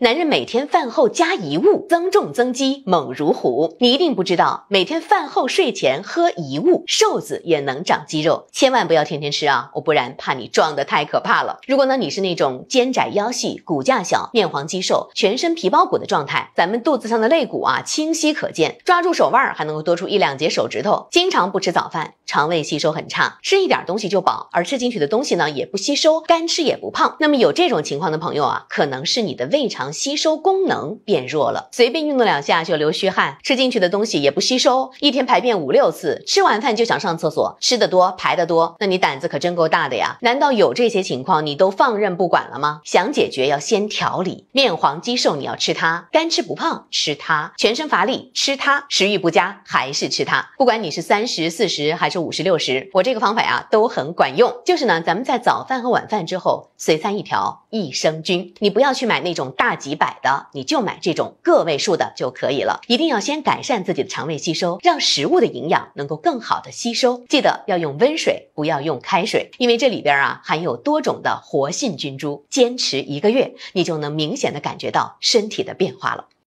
男人每天饭后加一物，增重增肌猛如虎。你一定不知道，每天饭后睡前喝一物，瘦子也能长肌肉。千万不要天天吃啊，我不然怕你壮得太可怕了。如果呢，你是那种肩窄腰细、骨架小、面黄肌瘦、全身皮包骨的状态，咱们肚子上的肋骨啊清晰可见，抓住手腕还能够多出一两节手指头。经常不吃早饭，肠胃吸收很差，吃一点东西就饱，而吃进去的东西呢也不吸收，干吃也不胖。那么有这种情况的朋友啊，可能是你的胃肠。吸收功能变弱了，随便运动两下就流虚汗，吃进去的东西也不吸收，一天排便五六次，吃完饭就想上厕所，吃的多排的多，那你胆子可真够大的呀！难道有这些情况你都放任不管了吗？想解决要先调理，面黄肌瘦你要吃它，干吃不胖吃它，全身乏力吃它，食欲不佳还是吃它，不管你是三十、四十还是五十六十，我这个方法呀都很管用，就是呢，咱们在早饭和晚饭之后随餐一条益生菌，你不要去买那种大。几百的你就买这种个位数的就可以了，一定要先改善自己的肠胃吸收，让食物的营养能够更好的吸收。记得要用温水，不要用开水，因为这里边啊含有多种的活性菌株。坚持一个月，你就能明显的感觉到身体的变化了。